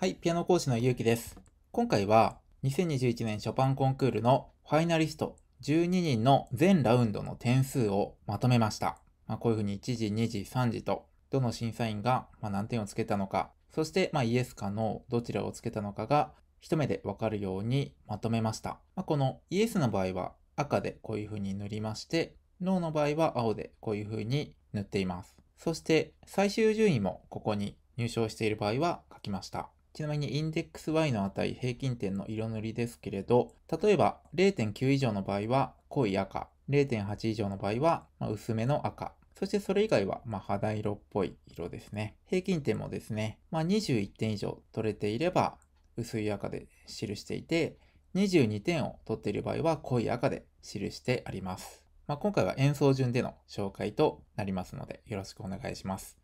はい、ピアノ講師のゆうきです。今回は2021年ショパンコンクールのファイナリスト12人の全ラウンドの点数をまとめました。まあ、こういうふうに1時、2時、3時とどの審査員がま何点をつけたのか、そしてまイエスかノーどちらをつけたのかが一目でわかるようにまとめました。まあ、このイエスの場合は赤でこういうふうに塗りまして、ノーの場合は青でこういうふうに塗っています。そして最終順位もここに入賞している場合は書きました。ちなみにインデックス Y の値平均点の色塗りですけれど、例えば0.9以上の場合は濃い赤、0.8以上の場合は薄めの赤、そしてそれ以外はま肌色っぽい色ですね。平均点もですね、まあ、21点以上取れていれば薄い赤で記していて、22点を取っている場合は濃い赤で記してあります。まあ、今回は演奏順での紹介となりますのでよろしくお願いします。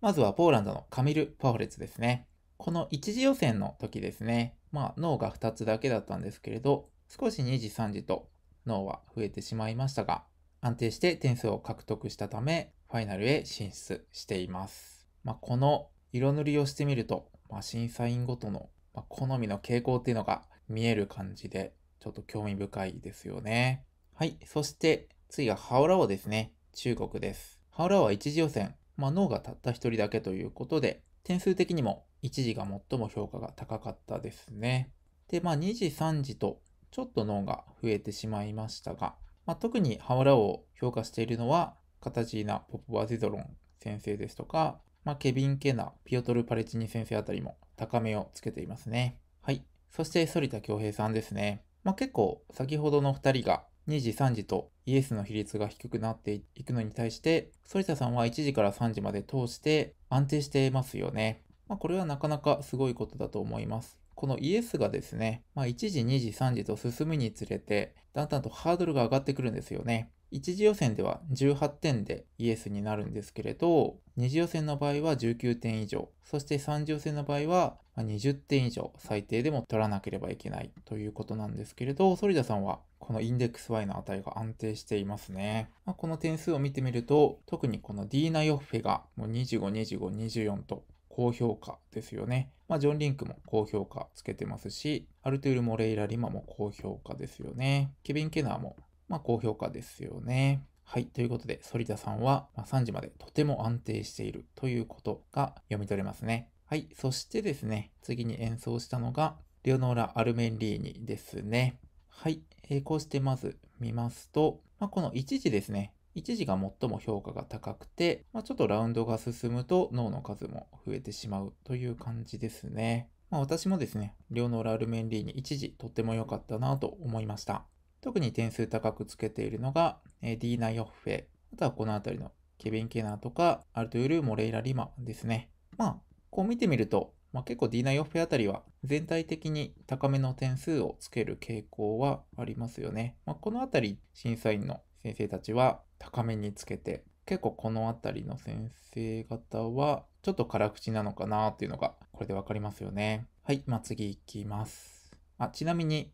まずはポーランドのカミル・パフォレツですね。この1次予選の時ですね、まあ、脳が2つだけだったんですけれど、少し2次3次と脳は増えてしまいましたが、安定して点数を獲得したため、ファイナルへ進出しています。まあ、この色塗りをしてみると、まあ、審査員ごとの、好みの傾向っていうのが見える感じで、ちょっと興味深いですよね。はい。そして、次がハオラオですね。中国です。ハオラオは1次予選。まあ、脳がたった1人だけということで、点数的にも1時が最も評価が高かったですね。で、まあ2時、3時とちょっと脳が増えてしまいましたが、まあ、特にハオラを評価しているのは、カタジーナ・ポポワゼゾロン先生ですとか、まあ、ケビン・ケナ、ピオトル・パレチニ先生あたりも高めをつけていますね。はい。そして、反田恭平さんですね。まあ、結構、先ほどの2人が2時、3時とイエスの比率が低くなっていくのに対して、反田さんは1時から3時まで通して安定してますよね。まあ、これはなかなかすごいことだと思います。このイエスがですね、まあ、1時、2時、3時と進むにつれて、だんだんとハードルが上がってくるんですよね。1次予選では18点でイエスになるんですけれど、2次予選の場合は19点以上、そして3次予選の場合は20点以上最低でも取らなければいけないということなんですけれど、反田さんはこのインデックス Y の値が安定していますね。まあ、この点数を見てみると、特にこの D ナヨッフェがもう25、25、24と高評価ですよね。まあ、ジョン・リンクも高評価つけてますし、アルトゥール・モレイラ・リマも高評価ですよね。ケビン・ケナーも、まあ、高評価ですよね。はい。ということで、反田さんは3時までとても安定しているということが読み取れますね。はい。そしてですね、次に演奏したのが、レオノーラ・アルメンリーニですね。はい。えー、こうしてまず見ますと、まあ、この1時ですね。一時が最も評価が高くて、まあ、ちょっとラウンドが進むと脳の数も増えてしまうという感じですね。まあ、私もですね、両脳ラールメンリーに一時とっても良かったなと思いました。特に点数高くつけているのが、えー、ディーナ・ヨッフェ、あとはこの辺りのケビン・ケナーとか、アルトゥール・モレイラ・リマですね。まあ、こう見てみると、まあ、結構ディーナ・ヨッフェあたりは全体的に高めの点数をつける傾向はありますよね。まあ、この辺り審査員の先生たちは高めにつけて、結構この辺りの先生方は、ちょっと辛口なのかなっていうのが、これでわかりますよね。はい、まあ、次いきます。あ、ちなみに、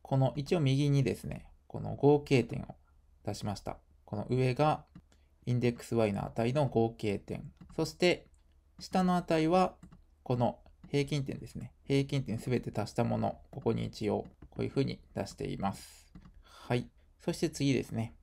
この一応右にですね、この合計点を出しました。この上がインデックス y の値の合計点。そして下の値はこの平均点ですね。平均点全て足したもの。ここに一応こういうふうに出しています。はい。そして次ですね。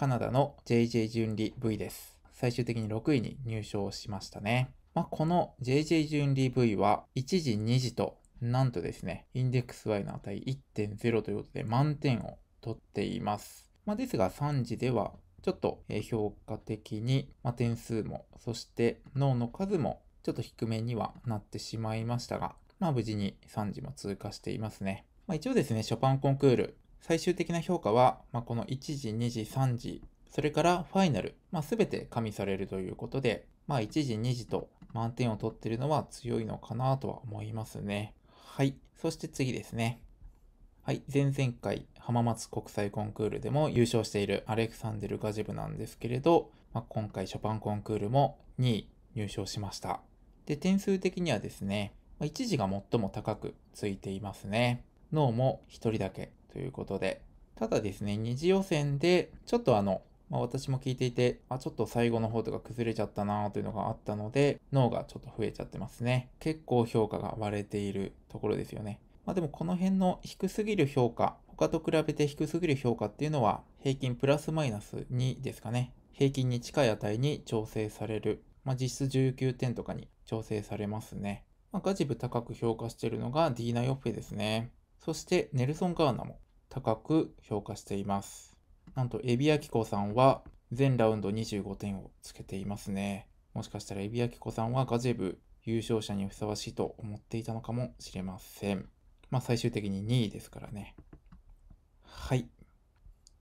カナダの JJ 順里 V です。最終的に6位に入賞しましたね。まあ、この JJ 順里 V は1時2時となんとですね、インデックス Y の値1.0ということで満点を取っています。まあ、ですが3時ではちょっと評価的に、まあ、点数も、そして脳の数もちょっと低めにはなってしまいましたが、まあ、無事に3時も通過していますね。まあ、一応ですね、ショパンコンクール最終的な評価は、まあ、この1時、2時、3時、それからファイナル、まあ、全て加味されるということで、まあ、1時、2時と満点を取ってるのは強いのかなとは思いますね。はい。そして次ですね。はい。前々回、浜松国際コンクールでも優勝しているアレクサンデル・ガジブなんですけれど、まあ、今回ショパンコンクールも2位入賞しました。で、点数的にはですね、1時が最も高くついていますね。脳も1人だけということで。ただですね、2次予選で、ちょっとあの、まあ、私も聞いていて、あ、ちょっと最後の方とか崩れちゃったなというのがあったので、脳がちょっと増えちゃってますね。結構評価が割れているところですよね。まあでもこの辺の低すぎる評価、他と比べて低すぎる評価っていうのは、平均プラスマイナス2ですかね。平均に近い値に調整される。まあ実質19点とかに調整されますね。まあ、ガジブ高く評価しているのがディーナ・ヨッペですね。そしてネルソン・ガーナも高く評価しています。なんとエビアキコさんは全ラウンド25点をつけていますね。もしかしたらエビアキコさんはガジェブ優勝者にふさわしいと思っていたのかもしれません。まあ最終的に2位ですからね。はい。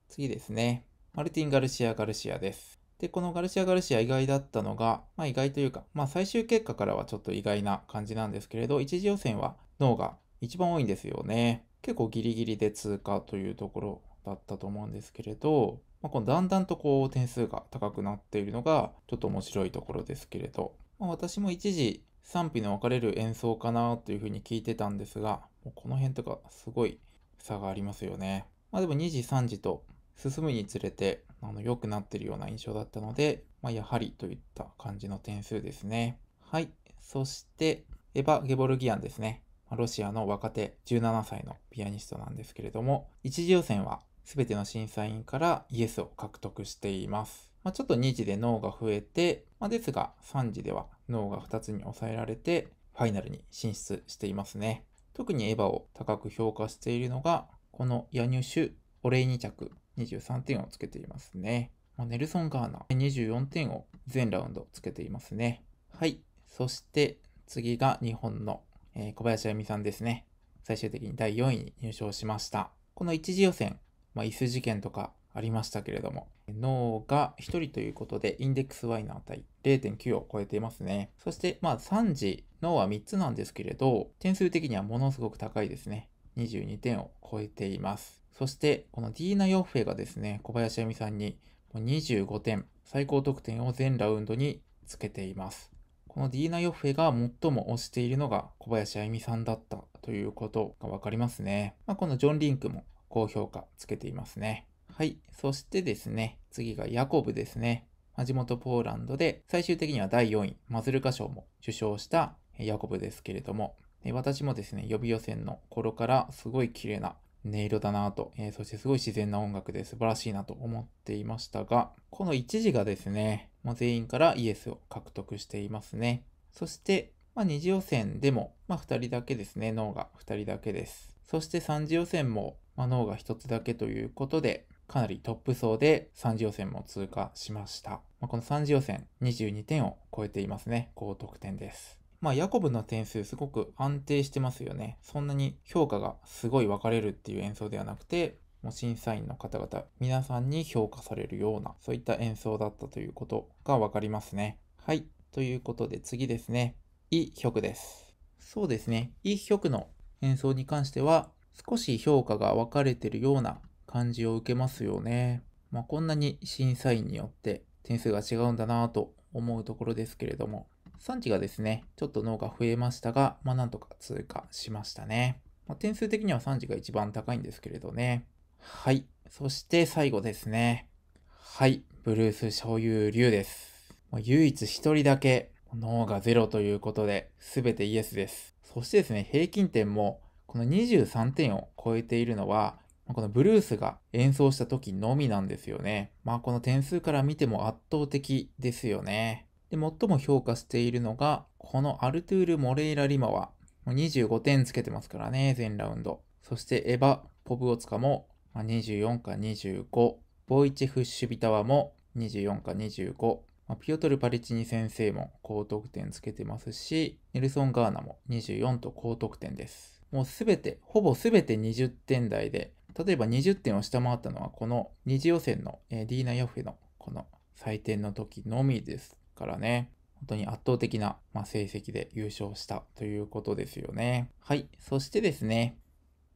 次ですね。マルティン・ガルシア・ガルシアです。で、このガルシア・ガルシア意外だったのが、まあ意外というか、まあ最終結果からはちょっと意外な感じなんですけれど、一次予選は脳が一番多いんですよね。結構ギリギリで通過というところだったと思うんですけれど、まあ、このだんだんとこう点数が高くなっているのがちょっと面白いところですけれど、まあ、私も一時賛否の分かれる演奏かなというふうに聞いてたんですが、この辺とかすごい差がありますよね。まあでも2時3時と進むにつれてあの良くなってるような印象だったので、まあ、やはりといった感じの点数ですね。はい。そして、エヴァ・ゲボルギアンですね。ロシアの若手17歳のピアニストなんですけれども、一次予選は全ての審査員からイエスを獲得しています。まあ、ちょっと2次で脳が増えて、まあ、ですが3次では脳が2つに抑えられて、ファイナルに進出していますね。特にエヴァを高く評価しているのが、このヤニュシュ、お礼2着、23点をつけていますね。ネルソン・ガーナ、24点を全ラウンドつけていますね。はい。そして次が日本のえー、小林あ美さんですね、最終的に第4位に入賞しました。この一次予選、まあ、椅子事件とかありましたけれども、脳が1人ということで、インデックス Y の値0.9を超えていますね。そして、まあ3次、脳は3つなんですけれど、点数的にはものすごく高いですね。22点を超えています。そして、このディーナ・ヨッフェがですね、小林あ美さんに25点、最高得点を全ラウンドにつけています。このディーナ・ヨッフェが最も推しているのが小林あゆみさんだったということがわかりますね。まあ、このジョン・リンクも高評価つけていますね。はい。そしてですね、次がヤコブですね。地元ポーランドで最終的には第4位、マズルカ賞も受賞したヤコブですけれども、私もですね、予備予選の頃からすごい綺麗な音色だなと、えー、そしてすごい自然な音楽で素晴らしいなと思っていましたが、この1時がですね、もう全員からイエスを獲得していますね。そして、まあ、2次予選でも、まあ、2人だけですね、脳が2人だけです。そして3次予選も、まあ、脳が1つだけということで、かなりトップ層で3次予選も通過しました。まあ、この3次予選22点を超えていますね。高得点です。まあ、ヤコブの点数すごく安定してますよね。そんなに評価がすごい分かれるっていう演奏ではなくて、もう審査員の方々、皆さんに評価されるような、そういった演奏だったということが分かりますね。はい。ということで次ですね。イ・ヒョクです。そうですね。イ・ヒョクの演奏に関しては、少し評価が分かれてるような感じを受けますよね。まあ、こんなに審査員によって点数が違うんだなぁと思うところですけれども、産地がですね、ちょっと脳が増えましたが、まあなんとか通過しましたね。まあ、点数的には産地が一番高いんですけれどね。はい。そして最後ですね。はい。ブルース所有竜です。まあ、唯一一人だけ脳が0ということで、すべてイエスです。そしてですね、平均点もこの23点を超えているのは、このブルースが演奏した時のみなんですよね。まあこの点数から見ても圧倒的ですよね。で、最も評価しているのが、このアルトゥール・モレイラ・リマは、もう25点つけてますからね、全ラウンド。そしてエヴァ・ポブオツカも、まあ、24か25。ボイチェ・フッシュビタワも24か25。まあ、ピオトル・パリチニ先生も高得点つけてますし、ネルソン・ガーナも24と高得点です。もうすべて、ほぼすべて20点台で、例えば20点を下回ったのはこの2次予選の、えー、ディーナ・ヤフェのこの採点の時のみです。からね。本当に圧倒的な、まあ、成績で優勝したということですよね。はい。そしてですね、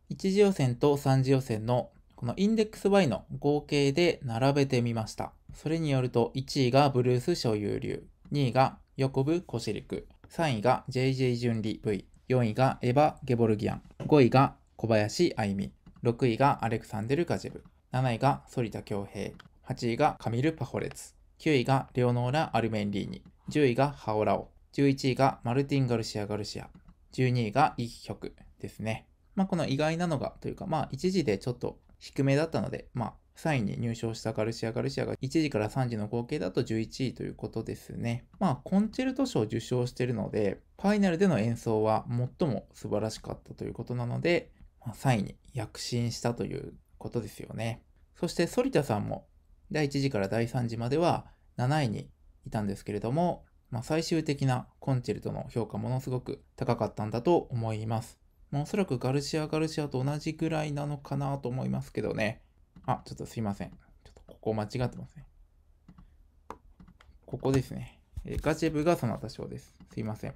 1次予選と3次予選のこのインデックス Y の合計で並べてみました。それによると1位がブルース所有流、2位が横部コシリク、3位が JJ 純利 V、4位がエヴァ・ゲボルギアン、5位が小林愛美、6位がアレクサンデル・ガジェブ、7位が反田恭平、8位がカミル・パホレツ、9位がレオノーラ・アルメンリーニ、10位がハオラオ、11位がマルティン・ガルシア・ガルシア、12位がイ・ヒョクですね。まあ、この意外なのがというか、まあ、一時でちょっと低めだったので、まあ、3位に入賞したガルシア・ガルシアが1時から3時の合計だと11位ということですね。まあ、コンチェルト賞を受賞しているので、ファイナルでの演奏は最も素晴らしかったということなので、まあ、3位に躍進したということですよね。そして、反田さんも第1次から第3次までは7位にいたんですけれども、まあ、最終的なコンチェルトの評価ものすごく高かったんだと思います。まおそらくガルシア・ガルシアと同じぐらいなのかなと思いますけどね。あ、ちょっとすいません。ちょっとここ間違ってますね。ここですね。えガジェブがその他賞です。すいません。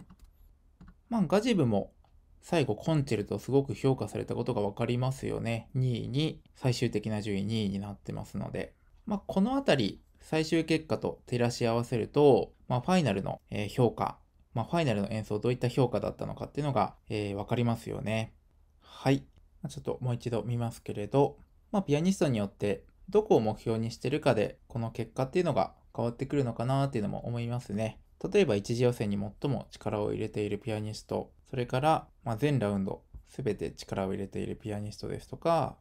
まあ、ガジェブも最後コンチェルトすごく評価されたことが分かりますよね。2位に最終的な順位2位になってますので。まあ、このあたり、最終結果と照らし合わせると、まあ、ファイナルの評価、まあ、ファイナルの演奏どういった評価だったのかっていうのが、えー、わかりますよね。はい。ちょっともう一度見ますけれど、まあ、ピアニストによってどこを目標にしてるかで、この結果っていうのが変わってくるのかなっていうのも思いますね。例えば一次予選に最も力を入れているピアニスト、それから、まあ、全ラウンド全て力を入れているピアニストですとか、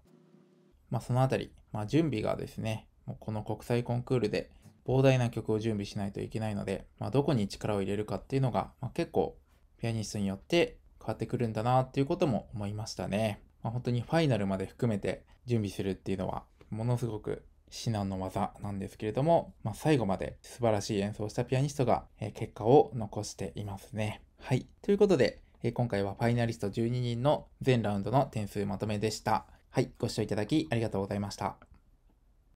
まあ、そのあたり、まあ、準備がですね、もうこの国際コンクールで膨大な曲を準備しないといけないので、まあ、どこに力を入れるかっていうのが、まあ、結構ピアニストによって変わってくるんだなっていうことも思いましたね。まあ、本当にファイナルまで含めて準備するっていうのはものすごく至難の技なんですけれども、まあ、最後まで素晴らしい演奏をしたピアニストが、結果を残していますね。はい。ということで、今回はファイナリスト12人の全ラウンドの点数まとめでした。はい。ご視聴いただきありがとうございました。